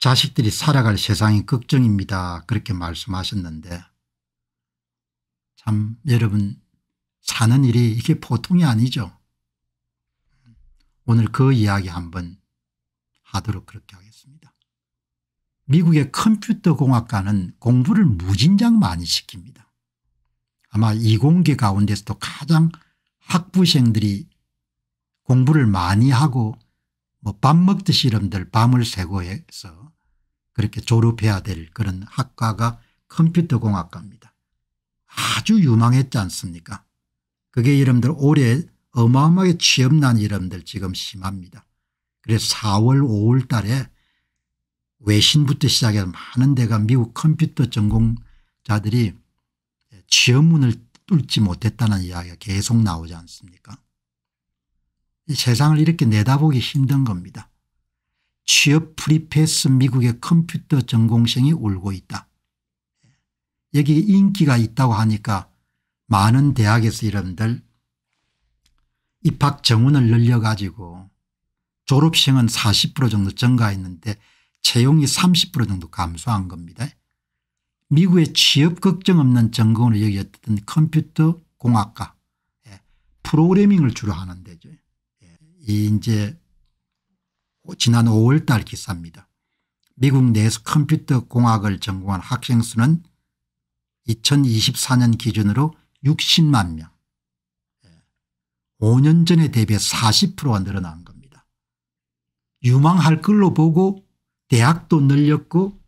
자식들이 살아갈 세상이 걱정입니다. 그렇게 말씀하셨는데 참 여러분 사는 일이 이게 보통이 아니죠. 오늘 그 이야기 한번 하도록 그렇게 하겠습니다. 미국의 컴퓨터 공학과는 공부를 무진장 많이 시킵니다. 아마 이공계 가운데서도 가장 학부생들이 공부를 많이 하고 뭐밥 먹듯이 이름들 밤을 새고 해서 그렇게 졸업해야 될 그런 학과가 컴퓨터공학과입니다. 아주 유망했지 않습니까 그게 이름들 올해 어마어마하게 취업난 이름들 지금 심합니다. 그래서 4월 5월 달에 외신부터 시작해서 많은 데가 미국 컴퓨터 전공자들이 취업문을 뚫지 못했다는 이야기가 계속 나오지 않습니까 세상을 이렇게 내다보기 힘든 겁니다. 취업 프리패스 미국의 컴퓨터 전공생이 울고 있다. 여기 인기가 있다고 하니까 많은 대학에서 이름들 입학 정원을 늘려가지고 졸업생은 40% 정도 증가했는데 채용이 30% 정도 감소한 겁니다. 미국의 취업 걱정 없는 전공으로 여겼던 컴퓨터 공학과 예, 프로그래밍을 주로 하는 데죠. 이제 지난 5월 달 기사입니다. 미국 내수 컴퓨터 공학을 전공한 학생 수는 2024년 기준으로 60만 명. 5년 예. 전에 대비해 40%가 늘어난 겁니다. 유망할 걸로 보고 대학도 늘렸고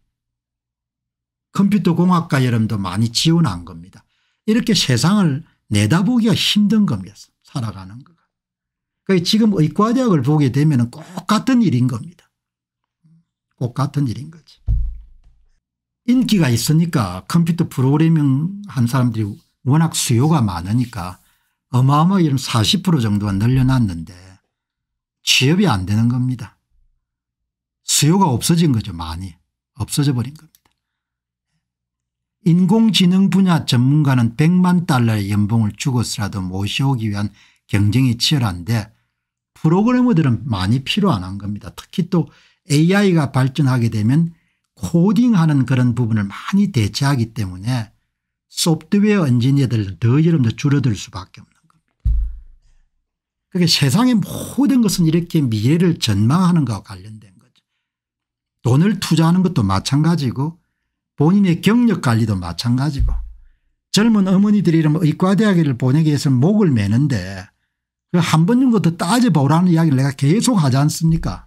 컴퓨터 공학과 여러분도 많이 지원한 겁니다. 이렇게 세상을 내다보기가 힘든 겁니다. 살아가는 거. 그러니까 지금 의과대학을 보게 되면 꼭 같은 일인 겁니다. 꼭 같은 일인 거지. 인기가 있으니까 컴퓨터 프로그래밍 한 사람들이 워낙 수요가 많으니까 어마어마하게 40% 정도가 늘려놨는데 취업이 안 되는 겁니다. 수요가 없어진 거죠 많이 없어져 버린 겁니다. 인공지능 분야 전문가는 100만 달러의 연봉을 주고서라도 모셔오기 위한 경쟁이 치열한데 프로그래머들은 많이 필요 안 한 겁니다. 특히 또 AI가 발전하게 되면 코딩하는 그런 부분을 많이 대체하기 때문에 소프트웨어 엔지니어들은 더 여러분들 줄어들 수밖에 없는 겁니다. 그게 세상의 모든 것은 이렇게 미래를 전망하는 것과 관련된 거죠. 돈을 투자하는 것도 마찬가지고 본인의 경력 관리도 마찬가지고 젊은 어머니들이 이런 의과대학을 보내기 위해서 목을 매는데 한번 정도 더 따져보라는 이야기를 내가 계속 하지 않습니까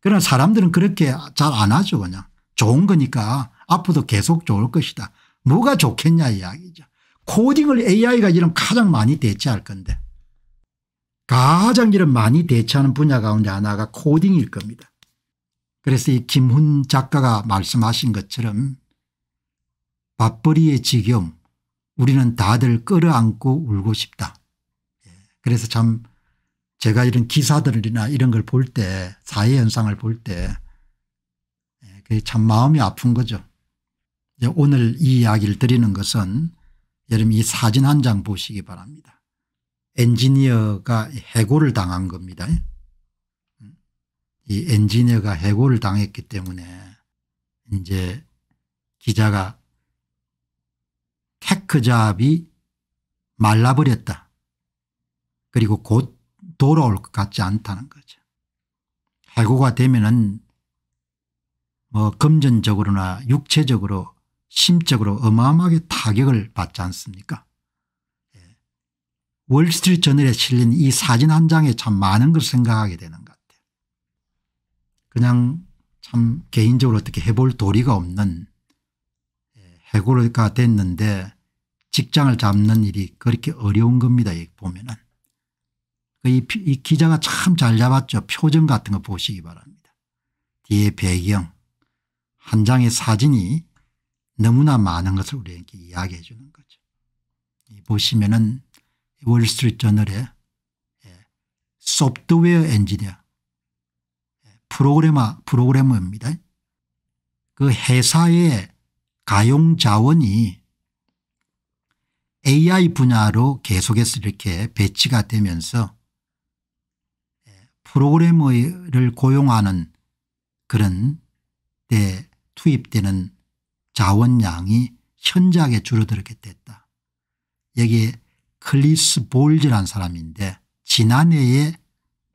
그러나 사람들은 그렇게 잘 안 하죠 그냥 좋은 거니까 앞으로도 계속 좋을 것이다. 뭐가 좋겠냐 이야기죠. 코딩을 AI가 이런 가장 많이 대체할 건데 가장 이런 많이 대체하는 분야 가운데 하나가 코딩일 겁니다. 그래서 이 김훈 작가가 말씀하신 것처럼 밥벌이의 지경 우리는 다들 끌어안고 울고 싶다. 그래서 참 제가 이런 기사들이나 이런 걸 볼 때 사회 현상을 볼 때참 예, 마음이 아픈 거죠. 오늘 이 이야기를 드리는 것은 여러분 이 사진 한 장 보시기 바랍니다. 엔지니어가 해고를 당한 겁니다. 예? 이 엔지니어가 해고를 당했기 때문에 이제 기자가 테크 잡이 말라버렸다. 그리고 곧 돌아올 것 같지 않다는 거죠. 해고가 되면은 뭐 금전적으로나 육체적으로 심적으로 어마어마하게 타격을 받지 않습니까? 예. 월스트리트 저널에 실린 이 사진 한 장에 참 많은 걸 생각하게 되는 것 같아요. 그냥 참 개인적으로 어떻게 해볼 도리가 없는 예, 해고가 됐는데 직장을 잡는 일이 그렇게 어려운 겁니다. 보면은. 그 이, 이 기자가 참 잘 잡았죠. 표정 같은 거 보시기 바랍니다. 뒤에 배경 한 장의 사진이 너무나 많은 것을 우리에게 이야기해 주는 거죠. 보시면은 월스트리트 저널에 예, 소프트웨어 엔지니어 예, 프로그래머 프로그래머입니다. 그 회사의 가용 자원이 AI 분야로 계속해서 이렇게 배치가 되면서 프로그래머를 고용하는 그런 데 투입되는 자원량이 현저하게 줄어들게 됐다. 여기에 클리스 볼즈란 사람인데 지난해에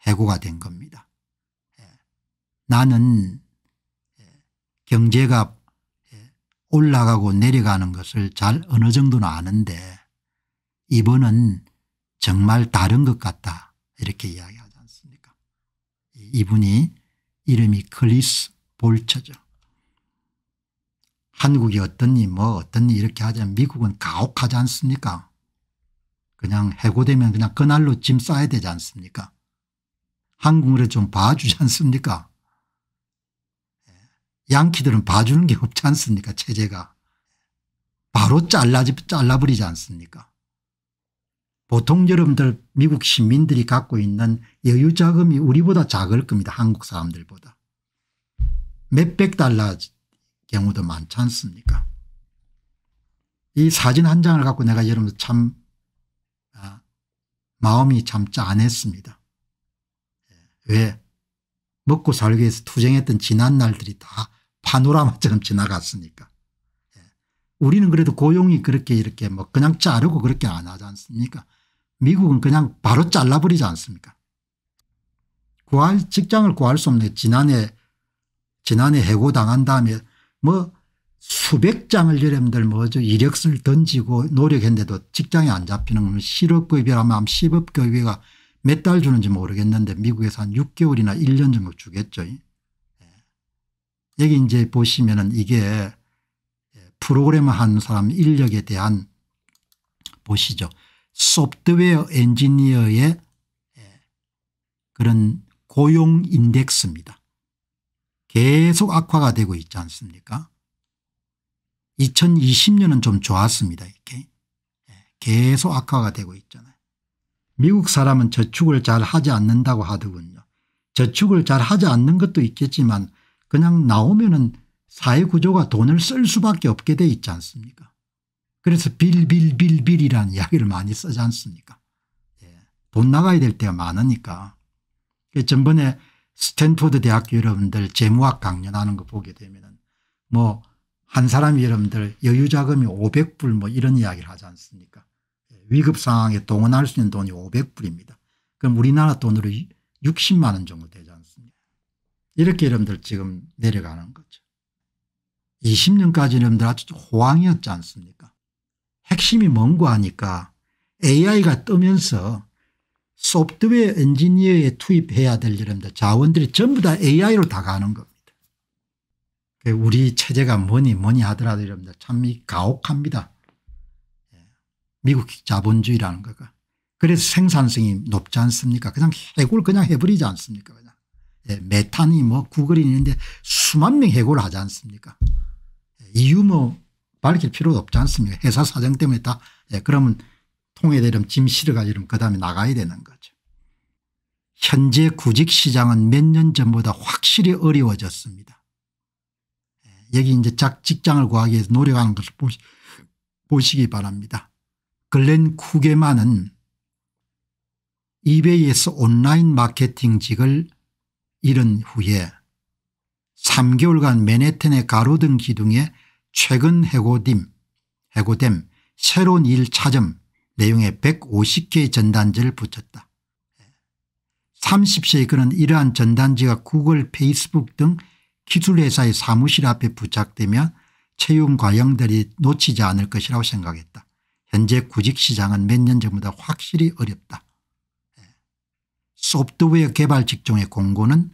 해고가 된 겁니다. 예. 나는 예, 경제가 예, 올라가고 내려가는 것을 잘 어느 정도는 아는데 이번은 정말 다른 것 같다 이렇게 이야기합니다 이분이 이름이 클리스 볼처죠. 한국이 어떤니 뭐 어떤니 이렇게 하자 미국은 가혹하지 않습니까 그냥 해고되면 그냥 그날로 짐 싸야 되지 않습니까 한국을 좀 봐주지 않습니까 예. 양키들은 봐주는 게 없지 않습니까 체제가 바로 잘라버리지 않습니까 보통 여러분들 미국 시민들이 갖고 있는 여유 자금이 우리보다 작을 겁니다. 한국 사람들보다. 몇백 달러 경우도 많지 않습니까 이 사진 한 장을 갖고 내가 여러분들 참 아, 마음이 참 짠했습니다. 예. 왜 먹고 살기 위해서 투쟁했던 지난 날들이 다 파노라마처럼 지나갔으니까. 예. 우리는 그래도 고용이 그렇게 이렇게 뭐 그냥 자르고 그렇게 안 하지 않습니까 미국은 그냥 바로 잘라버리지 않습니까 구할 직장을 구할 수 없네 지난해 지난해 해고당한 다음에 뭐 수백 장을 여러분들 뭐죠 이력서를 던지고 노력했는데도 직장에 안 잡히는 건 실업급여라면 실업급여가 몇 달 주는지 모르겠는데 미국에서 한 6개월이나 1년 정도 주겠죠. 예. 여기 이제 보시면은 이게 프로그램을 한 사람 인력에 대한 보시죠. 소프트웨어 엔지니어의 예, 그런 고용 인덱스입니다. 계속 악화가 되고 있지 않습니까 2020년은 좀 좋았습니다. 이렇게 예, 계속 악화가 되고 있잖아요. 미국 사람은 저축을 잘 하지 않는다고 하더군요. 저축을 잘 하지 않는 것도 있겠지만 그냥 나오면 은 사회구조가 돈을 쓸 수밖에 없게 돼 있지 않습니까 그래서 빌빌빌빌이라는 이야기를 많이 쓰지 않습니까 예. 돈 나가야 될 때가 많으니까 그 전번에 스탠포드 대학교 여러분들 재무학 강연하는 거 보게 되면 뭐한 사람이 여러분들 여유자금이 500불 뭐 이런 이야기를 하지 않습니까 예. 위급 상황에 동원할 수 있는 돈이 500불입니다. 그럼 우리나라 돈으로 60만 원 정도 되지 않습니까 이렇게 여러분들 지금 내려가는 거죠. 20년까지 여러분들 아주 호황이었지 않습니까 핵심이 뭔고 하니까 AI가 뜨면서 소프트웨어 엔지니어에 투입해야 될 이름들 자원들이 전부 다 AI로 다 가는 겁니다. 그 우리 체제가 뭐니 뭐니 하더라도 여러분들 참 가혹합니다. 예. 미국 자본주의라는 거가. 그래서 생산성이 높지 않습니까 그냥 해고를 그냥 해버리지 않습니까 그냥. 예, 메탄이 뭐 구글이 있는데 수만 명 해고를 하지 않습니까 예, 이유 뭐 밝힐 필요도 없지 않습니까 회사 사정 때문에 다 예, 그러면 통해되려면 짐 실어가지면 그다음에 나가야 되는 거죠. 현재 구직 시장은 몇 년 전보다 확실히 어려워졌습니다. 예, 여기 이제 작 직장을 구하기 위해서 노력하는 것을 보시, 기 바랍니다. 글렌 쿠게만은 이베이에서 온라인 마케팅직을 잃은 후에 3개월간 맨해튼의 가로등 기둥에 최근 해고딤 해고됨 새로운 일 차점 내용의 150개의 전단지를 붙였다. 30세의 그는 이러한 전단지가 구글 페이스북 등 기술회사의 사무실 앞에 부착되면 채용 과정들이 놓치지 않을 것이라고 생각했다. 현재 구직시장은 몇 년 전보다 확실히 어렵다. 소프트웨어 개발 직종의 공고는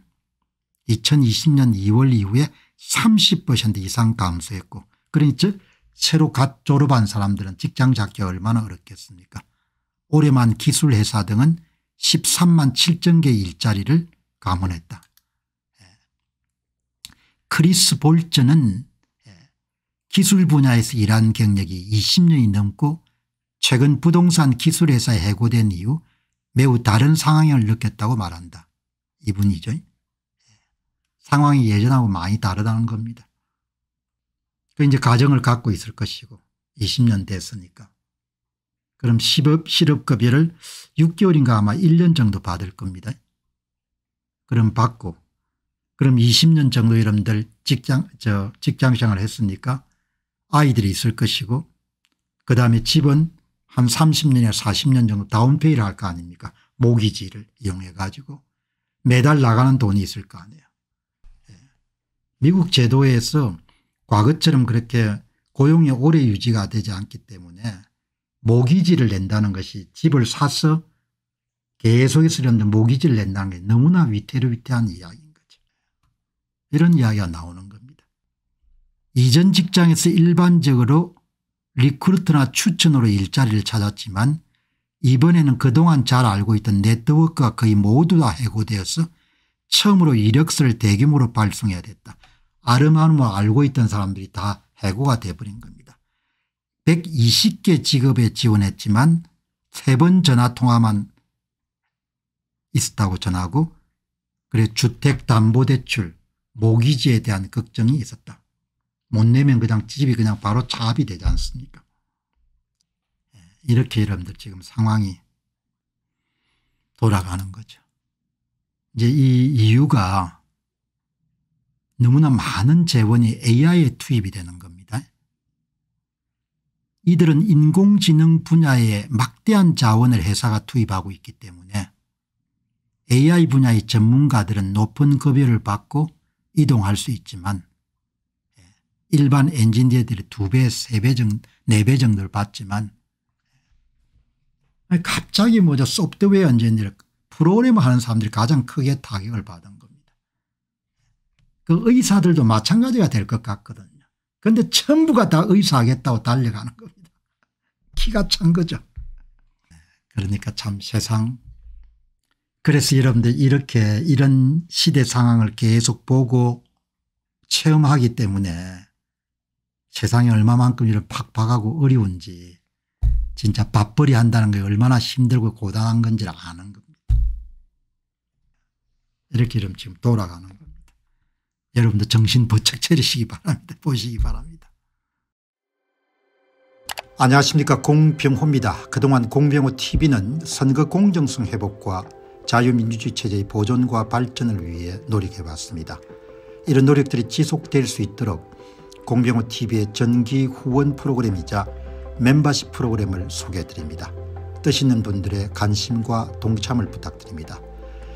2020년 2월 이후에 30% 이상 감소했고 그러니 즉 새로 갓 졸업한 사람들은 직장 잡기 얼마나 어렵겠습니까 올해만 기술회사 등은 13만 7천 개 일자리를 감원했다. 예. 크리스 볼츠는 예, 기술 분야에서 일한 경력이 20년이 넘고 최근 부동산 기술회사에 해고된 이후 매우 다른 상황을 느꼈다고 말한다. 이분이죠. 상황이 예전하고 많이 다르다는 겁니다. 그 이제 가정을 갖고 있을 것이고 20년 됐으니까. 그럼 실업, 실업급여를 6개월인가 아마 1년 정도 받을 겁니다. 그럼 받고 그럼 20년 정도 여러분들 직장, 저 직장 생활을 했으니까 아이들이 있을 것이고 그 다음에 집은 한 30년이나 40년 정도 다운페이를 할 거 아닙니까? 모기지를 이용해 가지고 매달 나가는 돈이 있을 거 아니에요. 미국 제도에서 과거처럼 그렇게 고용이 오래 유지가 되지 않기 때문에 모기지를 낸다는 것이 집을 사서 계속해서 이런데 모기지를 낸다는 게 너무나 위태로위태한 이야기인 거죠. 이런 이야기가 나오는 겁니다. 이전 직장에서 일반적으로 리크루트나 추천으로 일자리를 찾았지만 이번에는 그동안 잘 알고 있던 네트워크가 거의 모두 다 해고되어서 처음으로 이력서를 대규모로 발송해야 됐다. 아름아름을 뭐 알고 있던 사람들이 다 해고가 돼버린 겁니다. 120개 직업에 지원했지만 세 번 전화통화만 있었다고 전하고 그래 주택담보대출 모기지에 대한 걱정이 있었다. 못 내면 그냥 집이 그냥 바로 차압이 되지 않습니까 예, 이렇게 여러분들 지금 상황이 돌아가는 거죠. 이제 이 이유가 너무나 많은 재원이 AI에 투입이 되는 겁니다. 이들은 인공지능 분야에 막대한 자원을 회사가 투입하고 있기 때문에 AI 분야의 전문가들은 높은 급여를 받고 이동할 수 있지만 일반 엔지니어들이 2배, 3배 정도, 4배 정도를 받지만 갑자기 뭐죠 소프트웨어 엔지니어를 프로그램을 하는 사람들이 가장 크게 타격을 받은 겁니다. 그 의사들도 마찬가지가 될 것 같거든요. 그런데 전부가 다 의사하겠다고 달려가는 겁니다. 키가 찬 거죠. 그러니까 참 세상 그래서 여러분들 이렇게 이런 시대 상황을 계속 보고 체험하기 때문에 세상이 얼마만큼 이런 팍팍하고 어려운지 진짜 밥벌이 한다는 게 얼마나 힘들고 고단한 건지를 아는 겁니다. 이렇게 이러면 지금 돌아가는 겁니다. 여러분도 정신 번쩍 차리시기 바랍니다. 보시기 바랍니다. 안녕하십니까 공병호입니다. 그동안 공병호 tv는 선거 공정성 회복과 자유민주주의 체제의 보존과 발전을 위해 노력해봤습니다. 이런 노력들이 지속될 수 있도록 공병호 tv의 전기 후원 프로그램이자 멤버십 프로그램을 소개해드립니다. 뜻 있는 분들의 관심과 동참을 부탁드립니다.